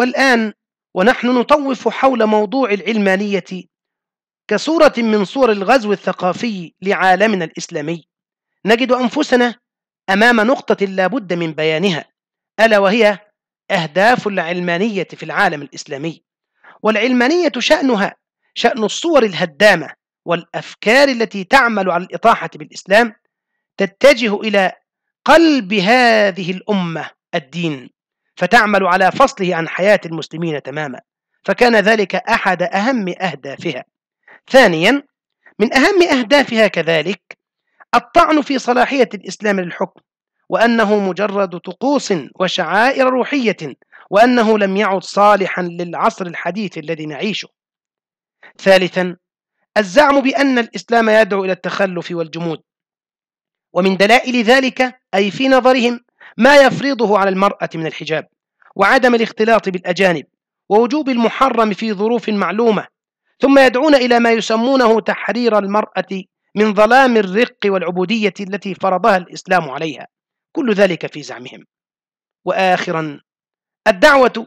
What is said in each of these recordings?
والآن ونحن نطوف حول موضوع العلمانية كصورة من صور الغزو الثقافي لعالمنا الإسلامي نجد أنفسنا أمام نقطة لا بد من بيانها ألا وهي أهداف العلمانية في العالم الإسلامي والعلمانية شأنها شأن الصور الهدامة والأفكار التي تعمل على الإطاحة بالإسلام تتجه إلى قلب هذه الأمة الدين فتعمل على فصله عن حياة المسلمين تماما فكان ذلك أحد أهم أهدافها ثانيا من أهم أهدافها كذلك الطعن في صلاحية الإسلام للحكم وأنه مجرد طقوس وشعائر روحية وأنه لم يعد صالحا للعصر الحديث الذي نعيشه ثالثا الزعم بأن الإسلام يدعو إلى التخلف والجمود ومن دلائل ذلك أي في نظرهم ما يفرضه على المرأة من الحجاب وعدم الاختلاط بالأجانب ووجوب المحرم في ظروف معلومة ثم يدعون إلى ما يسمونه تحرير المرأة من ظلام الرق والعبودية التي فرضها الإسلام عليها كل ذلك في زعمهم وآخرا الدعوة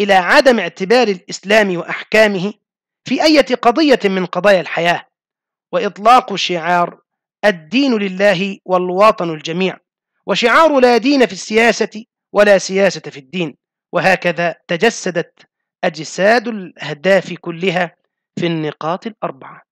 إلى عدم اعتبار الإسلام وأحكامه في أي قضية من قضايا الحياة وإطلاق شعار الدين لله والوطن الجميع وشعار لا دين في السياسة ولا سياسة في الدين وهكذا تجسدت أجساد الأهداف كلها في النقاط الأربعة